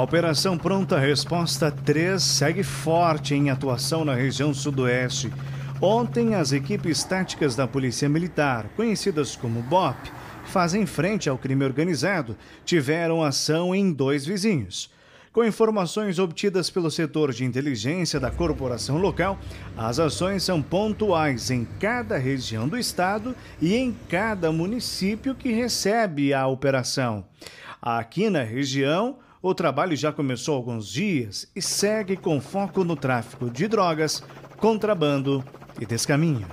A Operação Pronta Resposta 3 segue forte em atuação na região sudoeste. Ontem, as equipes táticas da Polícia Militar, conhecidas como BOP, fazem frente ao crime organizado, tiveram ação em dois vizinhos. Com informações obtidas pelo setor de inteligência da corporação local, as ações são pontuais em cada região do estado e em cada município que recebe a operação. Aqui na região, o trabalho já começou há alguns dias e segue com foco no tráfico de drogas, contrabando e descaminho.